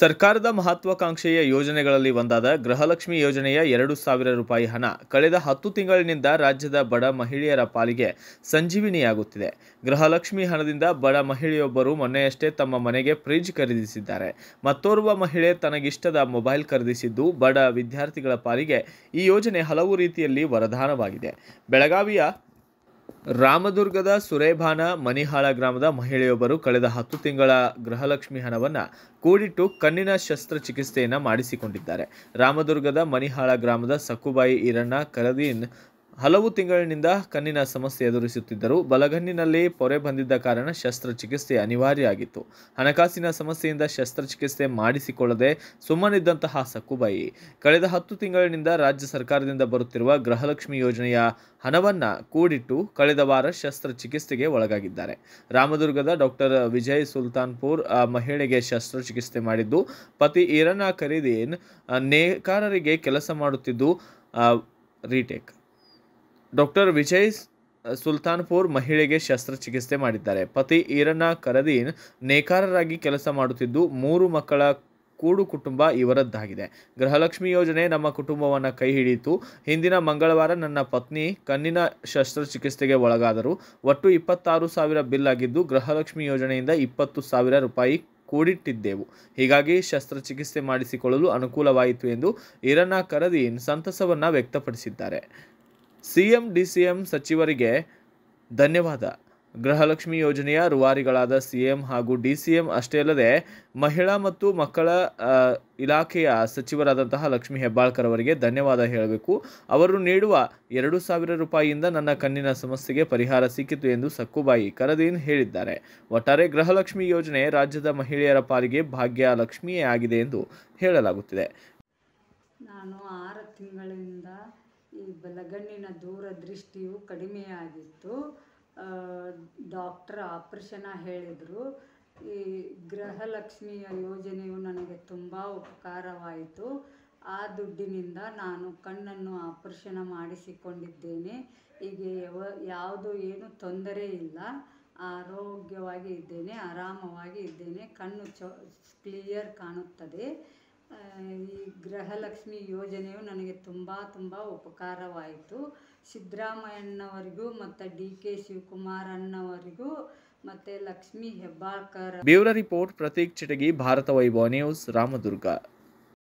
ಸರ್ಕಾರದ ಮಹತ್ವಾಕಾಂಕ್ಷೆಯ ಯೋಜನೆಗಳಲ್ಲಿ ಒಂದಾದ ಗೃಹಲಕ್ಷ್ಮಿ ಯೋಜನೆಯ ಎರಡು ಸಾವಿರ ರೂಪಾಯಿ ಹಣ ಕಳೆದ ಹತ್ತು ತಿಂಗಳಿನಿಂದ ರಾಜ್ಯದ ಬಡ ಮಹಿಳೆಯರ ಪಾಲಿಗೆ ಸಂಜೀವಿನಿಯಾಗುತ್ತಿದೆ ಗೃಹಲಕ್ಷ್ಮಿ ಹಣದಿಂದ ಬಡ ಮಹಿಳೆಯೊಬ್ಬರು ಮೊನ್ನೆಯಷ್ಟೇ ತಮ್ಮ ಮನೆಗೆ ಫ್ರಿಜ್ ಖರೀದಿಸಿದ್ದಾರೆ ಮತ್ತೋರ್ವ ಮಹಿಳೆ ತನಗಿಷ್ಟದ ಮೊಬೈಲ್ ಖರೀದಿಸಿದ್ದು ಬಡ ವಿದ್ಯಾರ್ಥಿಗಳ ಪಾಲಿಗೆ ಈ ಯೋಜನೆ ಹಲವು ರೀತಿಯಲ್ಲಿ ವರದಾನವಾಗಿದೆ ಬೆಳಗಾವಿಯ ರಾಮದುರ್ಗದ ಸುರೇಭಾನ ಮನಿಹಾಳ ಗ್ರಾಮದ ಮಹಿಳೆಯೊಬ್ಬರು ಕಳೆದ ಹತ್ತು ತಿಂಗಳ ಗೃಹಲಕ್ಷ್ಮಿ ಹಣವನ್ನು ಕೂಡಿಟ್ಟು ಕಣ್ಣಿನ ಶಸ್ತ್ರಚಿಕಿತ್ಸೆಯನ್ನು ಮಾಡಿಸಿಕೊಂಡಿದ್ದಾರೆ ರಾಮದುರ್ಗದ ಮನಿಹಾಳ ಗ್ರಾಮದ ಸಕ್ಕುಬಾಯಿ ಈರಣ್ಣ ಕರದೀನ್ ಹಲವು ತಿಂಗಳಿನಿಂದ ಕಣ್ಣಿನ ಸಮಸ್ಯೆ ಎದುರಿಸುತ್ತಿದ್ದರು ಬಲಗಣ್ಣಿನಲ್ಲಿ ಪೊರೆ ಬಂದಿದ್ದ ಕಾರಣ ಶಸ್ತ್ರಚಿಕಿತ್ಸೆ ಅನಿವಾರ್ಯ ಆಗಿತ್ತು ಹಣಕಾಸಿನ ಸಮಸ್ಯೆಯಿಂದ ಶಸ್ತ್ರಚಿಕಿತ್ಸೆ ಮಾಡಿಸಿಕೊಳ್ಳದೆ ಸುಮ್ಮನಿದ್ದಂತಹ ಸಕ್ಕುಬಾಯಿ ಕಳೆದ ಹತ್ತು ತಿಂಗಳಿನಿಂದ ರಾಜ್ಯ ಸರ್ಕಾರದಿಂದ ಬರುತ್ತಿರುವ ಗೃಹಲಕ್ಷ್ಮಿ ಯೋಜನೆಯ ಹಣವನ್ನು ಕೂಡಿಟ್ಟು ಕಳೆದ ವಾರ ಶಸ್ತ್ರಚಿಕಿತ್ಸೆಗೆ ಒಳಗಾಗಿದ್ದಾರೆ ರಾಮದುರ್ಗದ ಡಾಕ್ಟರ್ ವಿಜಯ್ ಸುಲ್ತಾನ್ಪುರ್ ಮಹಿಳೆಗೆ ಶಸ್ತ್ರಚಿಕಿತ್ಸೆ ಮಾಡಿದ್ದು ಪತಿ ಈರಣ್ಣ ಖರೀದಿನ್ ನೇಕಾರರಿಗೆ ಕೆಲಸ ಮಾಡುತ್ತಿದ್ದು ರೀಟೇಕ್ ಡಾಕ್ಟರ್ ವಿಜಯ್ ಸುಲ್ತಾನ್ಪುರ್ ಮಹಿಳೆಗೆ ಶಸ್ತ್ರಚಿಕಿತ್ಸೆ ಮಾಡಿದ್ದಾರೆ ಪತಿ ಈರಣ್ಣ ಕರದೀನ್ ನೇಕಾರರಾಗಿ ಕೆಲಸ ಮಾಡುತ್ತಿದ್ದು ಮೂರು ಮಕ್ಕಳ ಕೂಡು ಕುಟುಂಬ ಇವರದ್ದಾಗಿದೆ ಗೃಹಲಕ್ಷ್ಮಿ ಯೋಜನೆ ನಮ್ಮ ಕುಟುಂಬವನ್ನು ಕೈ ಹಿಡಿಯಿತು ಹಿಂದಿನ ಮಂಗಳವಾರ ನನ್ನ ಪತ್ನಿ ಕಣ್ಣಿನ ಶಸ್ತ್ರಚಿಕಿತ್ಸೆಗೆ ಒಳಗಾದರು ಒಟ್ಟು ಇಪ್ಪತ್ತಾರು ಸಾವಿರ ಬಿಲ್ ಆಗಿದ್ದು ಗೃಹಲಕ್ಷ್ಮಿ ಯೋಜನೆಯಿಂದ ಇಪ್ಪತ್ತು ಸಾವಿರ ರೂಪಾಯಿ ಕೂಡಿಟ್ಟಿದ್ದೆವು ಹೀಗಾಗಿ ಶಸ್ತ್ರಚಿಕಿತ್ಸೆ ಮಾಡಿಸಿಕೊಳ್ಳಲು ಅನುಕೂಲವಾಯಿತು ಎಂದು ಇರಣ್ಣ ಕರದೀನ್ ಸಂತಸವನ್ನು ವ್ಯಕ್ತಪಡಿಸಿದ್ದಾರೆ ಸಿಎಂ ಡಿಸಿಎಂ ಸಚಿವರಿಗೆ ಧನ್ಯವಾದ ಗೃಹಲಕ್ಷ್ಮಿ ಯೋಜನೆಯ ರುವಾರಿಗಳಾದ ಸಿಎಂ ಹಾಗೂ ಡಿಸಿಎಂ ಅಷ್ಟೇ ಅಲ್ಲದೆ ಮಹಿಳಾ ಮತ್ತು ಮಕ್ಕಳ ಇಲಾಖೆಯ ಸಚಿವರಾದಂತಹ ಲಕ್ಷ್ಮಿ ಹೆಬ್ಬಾಳ್ಕರ್ ಅವರಿಗೆ ಧನ್ಯವಾದ ಹೇಳಬೇಕು ಅವರು ನೀಡುವ ಎರಡು ಸಾವಿರ ರೂಪಾಯಿಯಿಂದ ನನ್ನ ಕಣ್ಣಿನ ಸಮಸ್ಯೆಗೆ ಪರಿಹಾರ ಸಿಕ್ಕಿತು ಎಂದು ಸಕ್ಕುಬಾಯಿ ಕರದೀನ್ ಹೇಳಿದ್ದಾರೆ ಒಟ್ಟಾರೆ ಗೃಹಲಕ್ಷ್ಮಿ ಯೋಜನೆ ರಾಜ್ಯದ ಮಹಿಳೆಯರ ಪಾಲಿಗೆ ಭಾಗ್ಯ ಲಕ್ಷ್ಮಿಯೇ ಆಗಿದೆ ಎಂದು ಹೇಳಲಾಗುತ್ತಿದೆ ನಾನು ಆರು ತಿಂಗಳಿಂದ ಲಗಣ್ಣಿನ ದೂರದೃಷ್ಟಿಯು ಕಡಿಮೆಯಾಗಿತ್ತು ಡಾಕ್ಟರ್ ಆಪ್ರೇಷನ ಹೇಳಿದರು ಈ ಗೃಹಲಕ್ಷ್ಮಿಯ ಯೋಜನೆಯು ನನಗೆ ತುಂಬ ಉಪಕಾರವಾಯಿತು ಆ ದುಡ್ಡಿನಿಂದ ನಾನು ಕಣ್ಣನ್ನು ಆಪರೇಷನ ಮಾಡಿಸಿಕೊಂಡಿದ್ದೇನೆ ಈಗ ಯಾವ ಯಾವುದು ಏನು ತೊಂದರೆ ಇಲ್ಲ ಆರೋಗ್ಯವಾಗಿ ಇದ್ದೇನೆ ಆರಾಮವಾಗಿ ಇದ್ದೇನೆ ಕಣ್ಣು ಚ ಕ್ಲಿಯರ್ ಕಾಣುತ್ತದೆ ಈ ಗೃಹಲಕ್ಷ್ಮಿ ಯೋಜನೆಯು ನನಗೆ ತುಂಬ ತುಂಬ ಉಪಕಾರವಾಯಿತು ಸಿದ್ದರಾಮಯ್ಯನವರಿಗೂ ಮತ್ತು ಡಿ ಕೆ ಶಿವಕುಮಾರ್ ಅಣ್ಣವರಿಗೂ ಮತ್ತು Lakshmi Hebbalkar bureau report Prateek Chitagi Bharat Vaibhav news Ramdurg